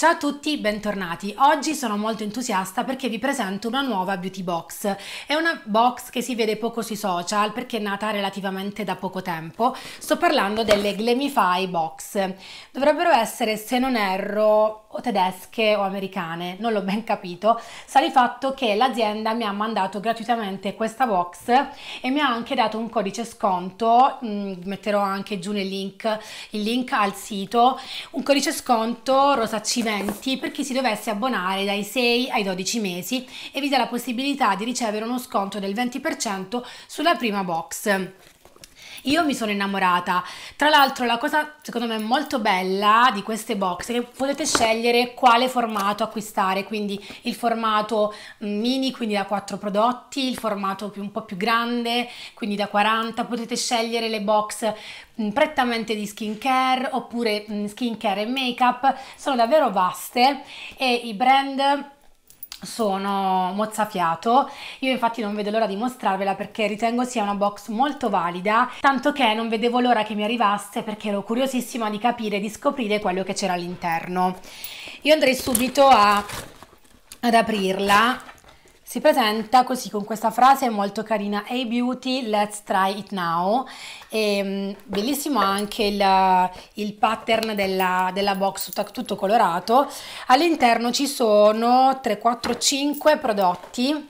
Ciao a tutti, bentornati. Oggi sono molto entusiasta perché vi presento una nuova beauty box. È una box che si vede poco sui social perché è nata relativamente da poco tempo. Sto parlando delle Glamify Box. Dovrebbero essere, se non erro, o tedesche o americane, non l'ho ben capito. Sa di fatto che l'azienda mi ha mandato gratuitamente questa box e mi ha anche dato un codice sconto, mm, metterò anche giù nel link, il link al sito, un codice sconto rosacina studenti per chi si dovesse abbonare dai 6 ai 12 mesi e vi dà la possibilità di ricevere uno sconto del 20% sulla prima box. Io mi sono innamorata. Tra l'altro la cosa secondo me molto bella di queste box è che potete scegliere quale formato acquistare, quindi il formato mm, mini, quindi da 4 prodotti, il formato più, un po' più grande, quindi da 40, potete scegliere le box mm, prettamente di skincare oppure mm, skincare e make up, sono davvero vaste e i brand sono mozzafiato io infatti non vedo l'ora di mostrarvela perché ritengo sia una box molto valida tanto che non vedevo l'ora che mi arrivasse perché ero curiosissima di capire di scoprire quello che c'era all'interno io andrei subito a, ad aprirla si presenta così con questa frase molto carina, Hey beauty, let's try it now. E, ehm, bellissimo anche il, il pattern della, della, box tutto colorato. All'interno ci sono 3, 4, 5 prodotti.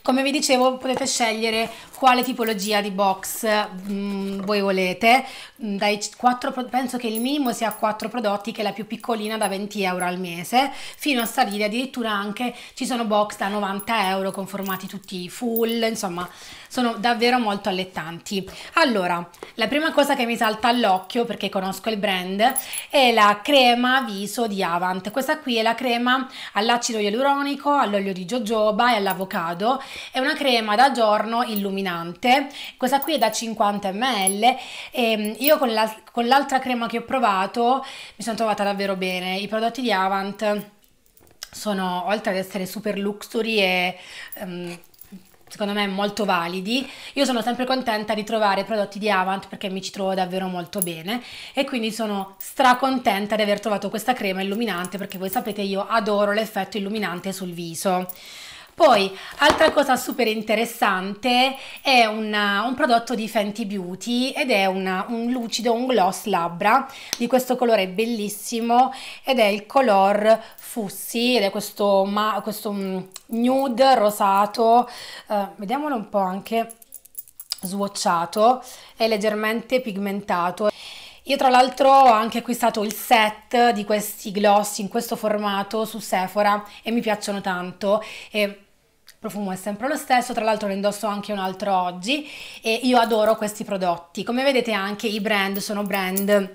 Come vi dicevo potete scegliere quale tipologia di box mh, mm, voi volete. Mm, dai 4, penso che il minimo sia 4 prodotti, che è la più piccolina da 20 euro al mese, fino a salire addirittura anche ci sono box da 90 euro con formati tutti full, insomma sono davvero molto allettanti. Allora, la prima cosa che mi salta all'occhio, perché conosco il brand, è la crema viso di Avant. Questa qui è la crema all'acido ialuronico, all'olio di jojoba e all'avocado. È una crema da giorno illuminata illuminante, questa qui è da 50 ml e ehm, io con, la, con l'altra crema che ho provato mi sono trovata davvero bene, i prodotti di Avant sono oltre ad essere super luxury e... Um, secondo me molto validi. Io sono sempre contenta di trovare prodotti di Avant perché mi ci trovo davvero molto bene e quindi sono stracontenta di aver trovato questa crema illuminante perché voi sapete io adoro l'effetto illuminante sul viso. Poi, altra cosa super interessante è una, un prodotto di Fenty Beauty ed è una, un lucido, un gloss labbra di questo colore bellissimo ed è il color Fussi ed è questo, ma, questo mm, nude rosato, eh, vediamolo un po' anche swatchato, è leggermente pigmentato. Io tra l'altro ho anche acquistato il set di questi gloss in questo formato su Sephora e mi piacciono tanto e profumo è sempre lo stesso, tra l'altro ne indosso anche un altro oggi e io adoro questi prodotti. Come vedete anche i brand sono brand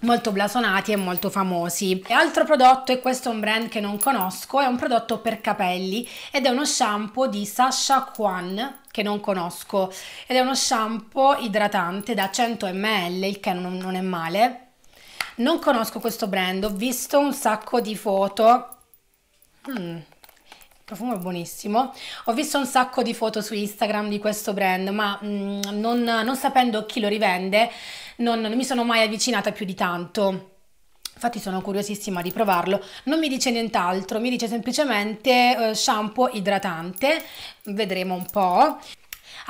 molto blasonati e molto famosi. E altro prodotto, e questo è un brand che non conosco, è un prodotto per capelli ed è uno shampoo di Sasha Kwan che non conosco ed è uno shampoo idratante da 100 ml, il che non, non è male. Non conosco questo brand, ho visto un sacco di foto. Mm profumo è buonissimo. Ho visto un sacco di foto su Instagram di questo brand, ma mh, mm, non, non, sapendo chi lo rivende, non, non mi sono mai avvicinata più di tanto infatti sono curiosissima di provarlo, non mi dice nient'altro, mi dice semplicemente eh, shampoo idratante, vedremo un po'.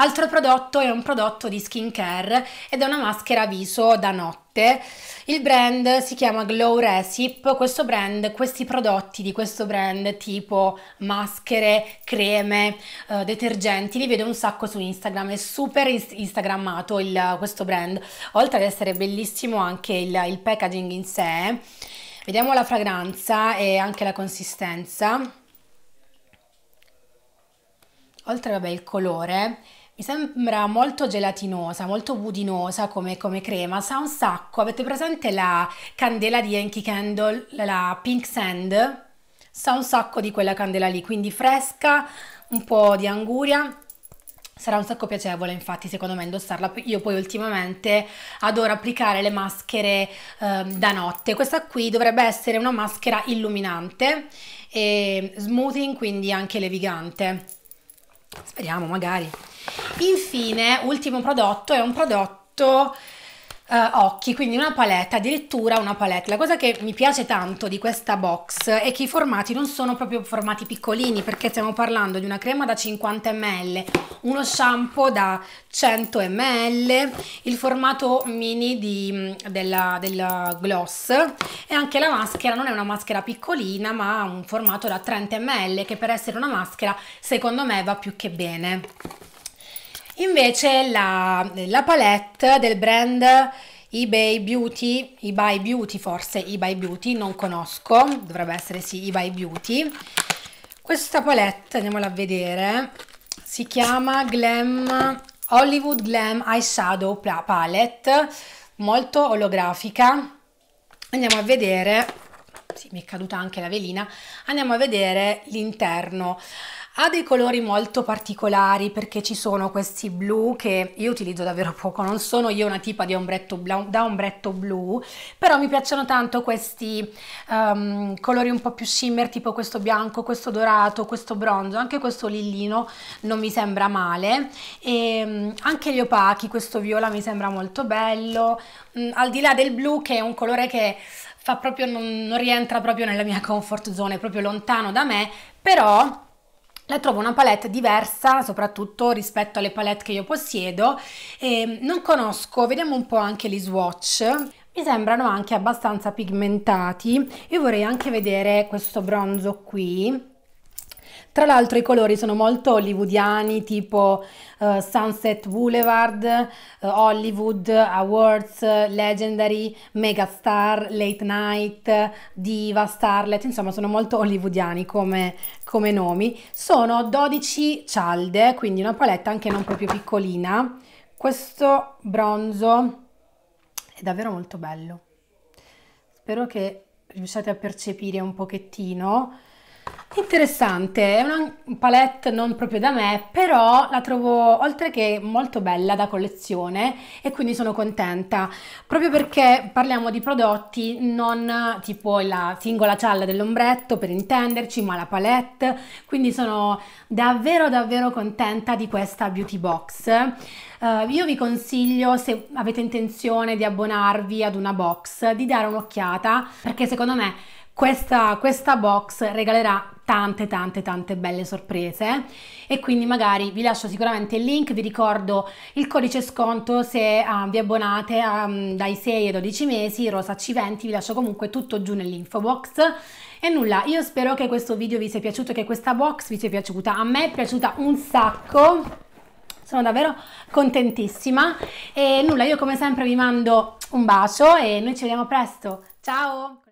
Altro prodotto è un prodotto di skincare ed è una maschera viso da notte. Il brand si chiama Glow Resip, questo brand, questi prodotti di questo brand tipo maschere, creme, eh, detergenti, li vedo un sacco su Instagram, è super instagrammato il, questo brand, oltre ad essere bellissimo anche il, il packaging in sé. Vediamo la fragranza e anche la consistenza. Oltre vabbè il colore mi sembra molto gelatinosa, molto budinosa come, come, crema, sa un sacco. Avete presente la candela di Yankee Candle, la Pink Sand? Sa un sacco di quella candela lì, quindi fresca, un po' di anguria. Sarà un sacco piacevole infatti secondo me indossarla, io poi ultimamente adoro applicare le maschere eh, da notte, questa qui dovrebbe essere una maschera illuminante e smoothing quindi anche levigante Speriamo, magari. Infine, ultimo prodotto è un prodotto eh, occhi, quindi una palette, addirittura una palette. La cosa che mi piace tanto di questa box è che i formati non sono proprio formati piccolini, perché stiamo parlando di una crema da 50 ml, uno shampoo da 100 ml, il formato mini di, mm, della, della gloss e anche la maschera non è una maschera piccolina, ma un formato da 30 ml che per essere una maschera secondo me va più che bene. Invece la, la palette del brand eBay Beauty, eBay Beauty forse, eBay Beauty, non conosco, dovrebbe essere sì eBay Beauty. Questa palette, andiamola a vedere, si chiama Glam Hollywood Glam Eyeshadow Palette, molto olografica. Andiamo a vedere, sì, mi è caduta anche la velina, andiamo a vedere l'interno. Ha dei colori molto particolari perché ci sono questi blu che io utilizzo davvero poco, non sono io una tipa di ombretto blu, da ombretto blu, però mi piacciono tanto questi um, colori un po' più shimmer, tipo questo bianco, questo dorato, questo bronzo, anche questo lillino non mi sembra male, e ehm, anche gli opachi, questo viola mi sembra molto bello, mm, al di là del blu che è un colore che fa proprio, non, non rientra proprio nella mia comfort zone, è proprio lontano da me, però la trovo una palette diversa soprattutto rispetto alle palette che io possiedo e non conosco, vediamo un po' anche gli swatch mi sembrano anche abbastanza pigmentati io vorrei anche vedere questo bronzo qui tra l'altro i colori sono molto hollywoodiani, tipo uh, Sunset Boulevard, uh, Hollywood, Awards, Legendary, Megastar, Late Night, Diva, Starlet, insomma sono molto hollywoodiani come, come nomi. Sono 12 cialde, quindi una paletta anche non proprio piccolina. Questo bronzo è davvero molto bello. Spero che riusciate a percepire un pochettino Interessante, è una palette non proprio da me, però la trovo oltre che molto bella da collezione e quindi sono contenta, proprio perché parliamo di prodotti non tipo la singola cialla dell'ombretto per intenderci, ma la palette, quindi sono davvero davvero contenta di questa beauty box. Uh, io vi consiglio, se avete intenzione di abbonarvi ad una box, di dare un'occhiata, perché secondo me questa, questa box regalerà tante tante tante belle sorprese e quindi magari vi lascio sicuramente il link, vi ricordo il codice sconto se uh, vi abbonate um, dai 6 ai 12 mesi, Rosa C20, vi lascio comunque tutto giù nell'info box e nulla, io spero che questo video vi sia piaciuto, che questa box vi sia piaciuta, a me è piaciuta un sacco, sono davvero contentissima e nulla, io come sempre vi mando un bacio e noi ci vediamo presto, ciao!